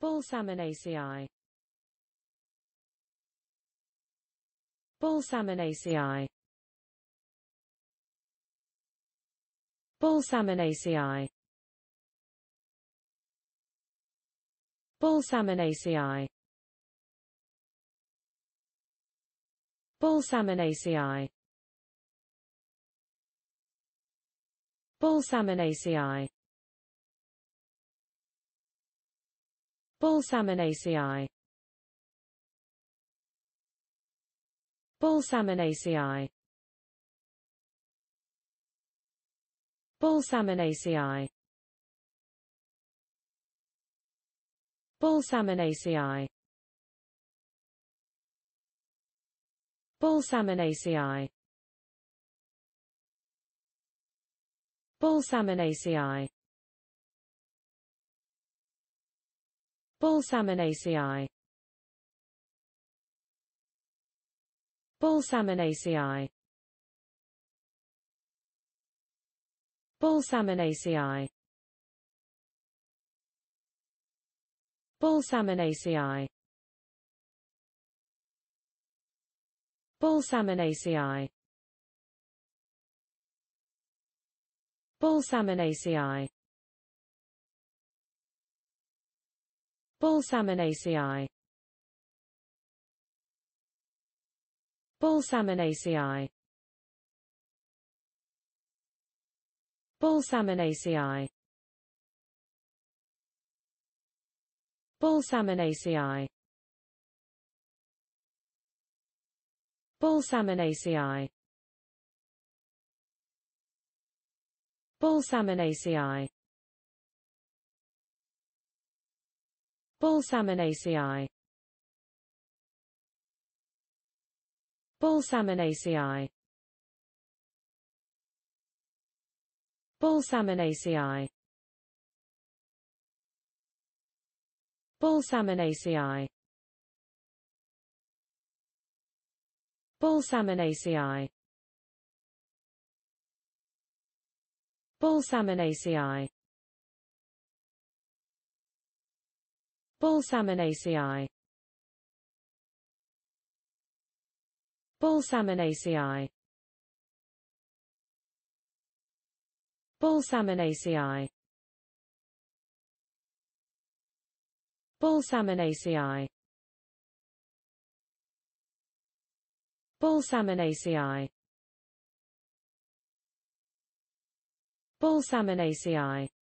Balsaminaceae Balsaminaceae Balsaminaceae Balsaminaceae Balsaminaceae Balsaminaceae Balsaminaceae Balsaminaceae Balsaminaceae Balsaminaceae Balsaminaceae Balsaminaceae Balsaminaceae Balsaminaceae Balsaminaceae Balsaminaceae Balsaminaceae Balsaminaceae Balsaminaceae Balsaminaceae Balsaminaceae Balsaminaceae Balsaminaceae Balsaminaceae Balsaminaceae Balsaminaceae Balsaminaceae Balsaminaceae Balsaminaceae Balsaminaceae Balsaminaceae Balsaminaceae Balsaminaceae Balsaminaceae Balsaminaceae Balsaminaceae